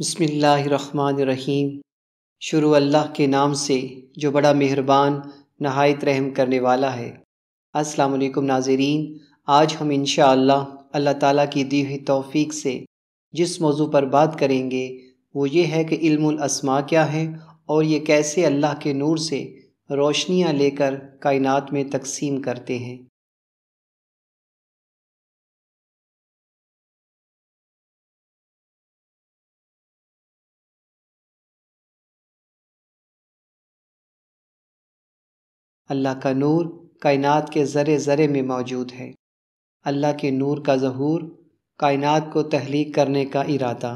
बसमीम शुरू अल्लाह के नाम से जो बड़ा मेहरबान नहायत रहम करने वाला है अस्सलाम वालेकुम नाजरीन आज हम इन अल्लाह ताला की दी हुई तौफीक से जिस मौजू पर बात करेंगे वो ये है कि इल्मसमा क्या है और ये कैसे अल्लाह के नूर से रोशनियाँ लेकर कायनात में तकसीम करते हैं अल्लाह का नूर कायनात के ज़रे ज़रे में मौजूद है अल्लाह के नूर का जहूर कायनात को तहलीक करने का इरादा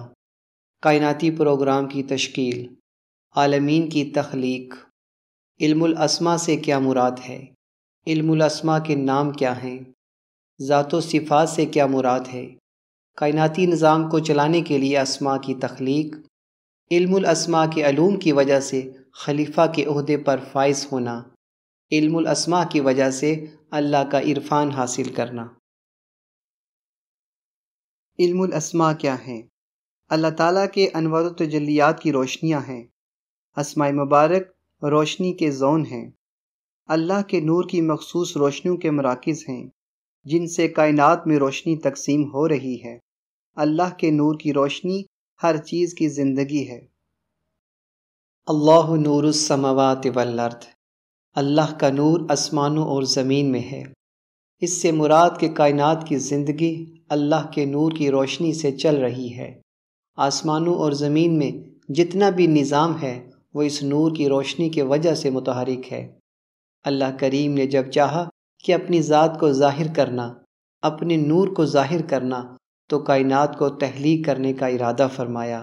कायनाती प्रोग्राम की तश्कील आलमीन की तख्लीक इल्मुलस्मा से क्या मुराद है इल्मुलस्मा के नाम क्या हैं ज़ात सिफ़ात से क्या मुराद है कायनाती निज़ाम को चलाने के लिए असमा की तख्लीक इल्मुलस्मा के अलूम की वजह से खलीफा के अहदे पर फाइज होना इल्मुल की वजह से अल्लाह का इरफान हासिल करना इल्मुल क्या है अल्लाह ताला के अनवर तजलियात की रोशनियाँ हैं असमा मुबारक रोशनी के जोन हैं अल्लाह के नूर की मखसूस रोशनियों के मराकज़ हैं जिनसे कायनात में रोशनी तकसीम हो रही है अल्लाह के नूर की रोशनी हर चीज़ की ज़िंदगी है अल्लाह समवात वल्लर्थ अल्लाह का नूर आसमानों और ज़मीन में है इससे मुराद के कायनात की ज़िंदगी अल्लाह के नूर की रोशनी से चल रही है आसमानों और ज़मीन में जितना भी निज़ाम है वो इस नूर की रोशनी के वजह से मुतहरिक है अल्लाह करीम ने जब चाहा कि अपनी ज़ात को ज़ाहिर करना अपने नूर को ज़ाहिर करना तो कायनात को तहलीक करने का इरादा फरमाया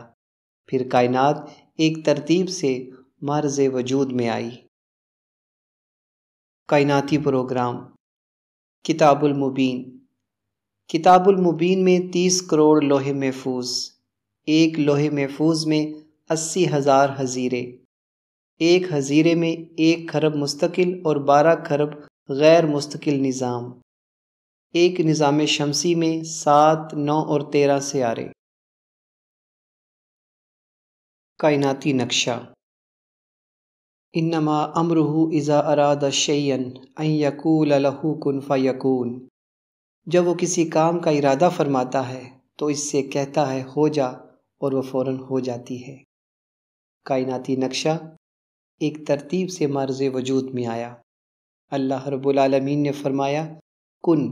फिर कायनात एक तरतीब से मर्ज वजूद में आई कायनाती प्रोग्राम किताबुल मुबीन किताबुल मुबीन में तीस करोड़ लोहे महफूज एक लोहे महफूज में अस्सी हज़ार हजीरे एक हजीरे में एक खरब मुस्तकिल और बारह खरब गैर मुस्तकिल निज़ाम एक निज़ाम शमसी में सात नौ और तेरह रहे कायनाती नक्शा इन्नमा अमरहू इज़ा अराद शैन यकूल लहू कन फ़यकून जब वो किसी काम का इरादा फरमाता है तो इससे कहता है हो जा और वह फ़ौर हो जाती है कायनाती नक्शा एक तरतीब से मर्ज वजूद में आया अल्लाह रबालमीन ने फरमाया कुन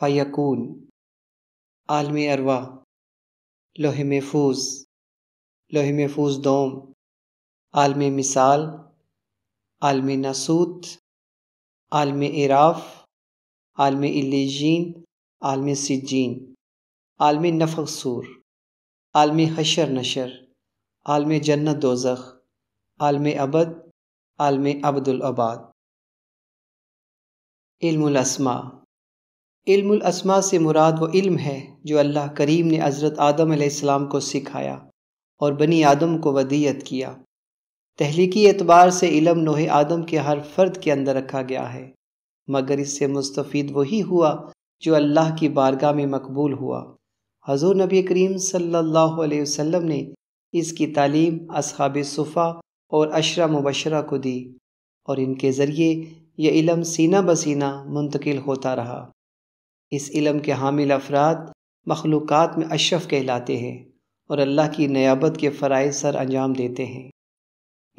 फ़यकून आलम अरवा लोह महफूज लोह महफूज दोम आलम मिसाल आलम नसूत आलम इराफ़ आलम इलेजीन आलम सिजीन आलम नफसूर आलम हशर नशर आलम जन्नत दोजख आलम अबद आलम अबदुलबाद इल्मा इल्मा से मुराद वो इल्म है जो अल्लाह करीम ने हज़रत आदम को सिखाया और बनी आदम को वदियत किया तहलीकी एतबार से इलम नोह आदम के हर फर्द के अंदर रखा गया है मगर इससे मुस्तफ़ वही हुआ जो अल्लाह की बारगाह में मकबूल हुआ हजूर नबी करीम सल्लल्लाहु अलैहि वसल्लम ने इसकी तालीम असहाब सुफ़ा और अशरा मुबशरा को दी और इनके ज़रिए यह इलम सीना बसीना मुंतकिल होता रहा इस इलम के हामिल अफराद मखलूक़ात में अशरफ कहलाते हैं और अल्लाह की नयाबत के फ़राइज सर अंजाम देते हैं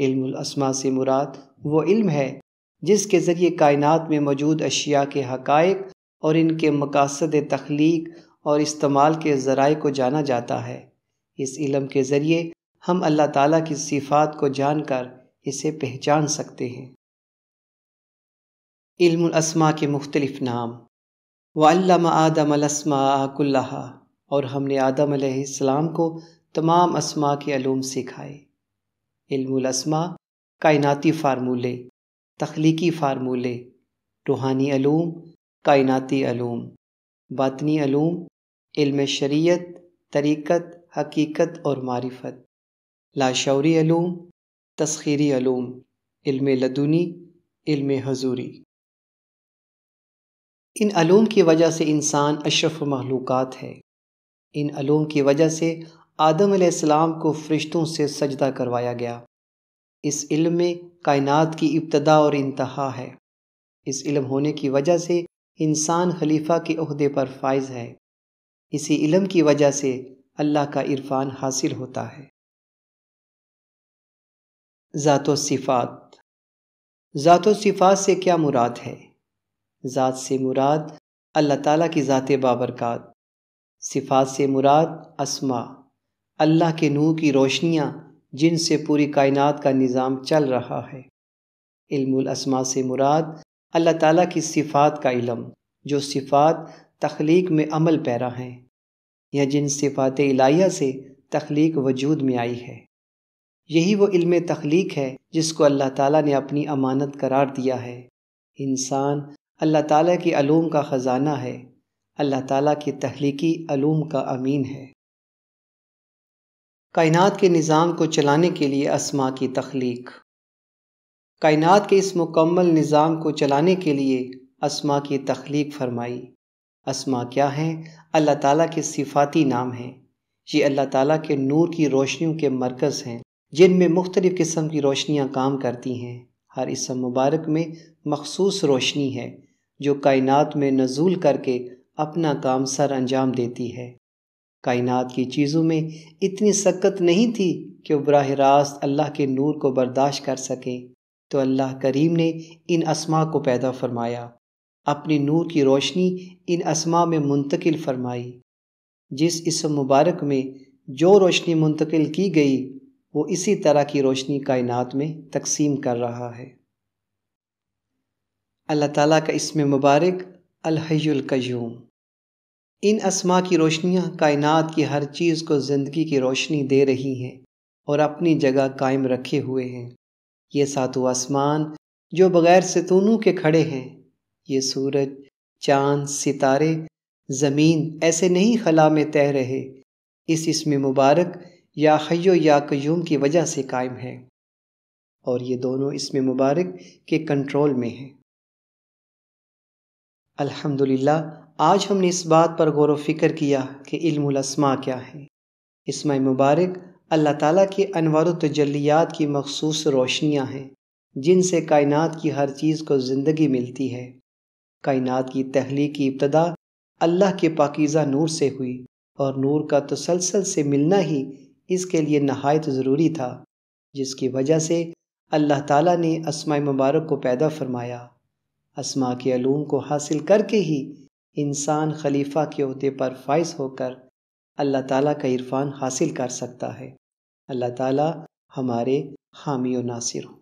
इल्मसमा से मुराद वो इल्म है जिसके ज़रिए कायनात में मौजूद अशिया के हकायक और इनके मकासद तख्लीक और इस्तेमाल के ज़राए को जाना जाता है इस इलम के ज़रिए हम अल्लाह ताली की सिफात को जानकर इसे पहचान सकते हैं इल्मा के मुख्तलिफ नाम वाम आदम अलस्माकुल्ला और हमने आदम को तमाम असमा के अलूम सिखाए इल्मुलस्मा कायनाती फार्मूले तख्लीकी फार्मूले रूहानी अलूम कायनाती अलूम बातनी अलूम इल्म शरीयत तरीक़त हकीकत और मारिफत लाशौरी अलूम तस्खीरी अलूम इल्म लदूनी इल्म हजूरी इन अलूम की वजह से इंसान अशरफ मखलूक़ात है इन अलूम की वजह से आदम आसमाम को फ़रिश्तों से सजदा करवाया गया इस इल्म में कायनात की इब्तदा और इंतहा है इस इल्म होने की वजह से इंसान खलीफा के अहदे पर फाइज है इसी इल्म की वजह से अल्लाह का इरफान हासिल होता है ज़ात सिफ़ात जातो सिफ़ात से क्या मुराद है ज़ात से मुराद अल्लाह ताला की ज़ात बाबरकत सिफ़ात से मुराद असमा अल्लाह के नूर की रोशनियाँ जिनसे पूरी कायनात का निज़ाम चल रहा है इल्मुलसमा से मुराद अल्लाह ताला की सिफ़ात का इलम जो सिफ़ात तख्लीक में अमल पैरा हैं या जिन सिफ़ात इलाहिया से तख्लीक वजूद में आई है यही वो इल्म तख्लीक है जिसको अल्लाह ताला ने अपनी अमानत करार दिया है इंसान अल्लाह ताला के अलूम का ख़जाना है अल्लाह ताला के तख्लीकी अलूम का अमीन है कायनात के निज़ाम को चलाने के लिए असमा की तख्लीक कायनात के इस मुकम्मल निज़ाम को चलाने के लिए असमा की तख्लीक फरमाई असमा क्या हैं अल्लाह ताला के सिफाती नाम हैं ये अल्लाह ताला के नूर की रोशनियों के मरकज़ हैं जिनमें मुख्तलिफ़ किस्म की रोशनियाँ काम करती हैं हर इसम मुबारक में मखसूस रोशनी है जो कायनात में नजूल करके अपना काम सर अंजाम देती है कायनात की चीज़ों में इतनी सख्त नहीं थी कि वो बरह रास्त अल्लाह के नूर को बर्दाश्त कर सकें तो अल्लाह करीम ने इन असमा को पैदा फरमाया अपनी नूर की रोशनी इन असमा में मुंतकिल फरमाई जिस इस मुबारक में जो रोशनी मुंतकिल की गई वो इसी तरह की रोशनी कायनात में तकसीम कर रहा है अल्लाह ताला का इसमें मुबारक अलहयुल कयूम इन असमा की रोशनियाँ कायनात की हर चीज़ को ज़िंदगी की रोशनी दे रही हैं और अपनी जगह कायम रखे हुए हैं ये सातों आसमान जो बग़ैर सितूनों के खड़े हैं ये सूरज चांद सितारे ज़मीन ऐसे नहीं खला में तैर रहे इस इसमें मुबारक या हयो या कयूम की वजह से कायम है और ये दोनों इसमें मुबारक के कंट्रोल में हैं अल्हम्दुलिल्लाह आज हमने इस बात पर गौर फिक्र किया कि इल्मसमा क्या है इसमें मुबारक अल्लाह ताला के अनवार तजलियात की मखसूस रोशनियाँ हैं जिनसे कायनात की हर चीज़ को ज़िंदगी मिलती है कायनात की तहलीक की इब्तदा अल्लाह के पाकिज़ा नूर से हुई और नूर का तसलसल से मिलना ही इसके लिए नहायत ज़रूरी था जिसकी वजह से अल्लाह ताला ने असमा मुबारक को पैदा फरमाया असमा के अलूम को हासिल करके ही इंसान खलीफा के अहदे पर फाइज होकर अल्लाह ताला का इरफान हासिल कर सकता है अल्लाह ताला हमारे हामी और नासिर हों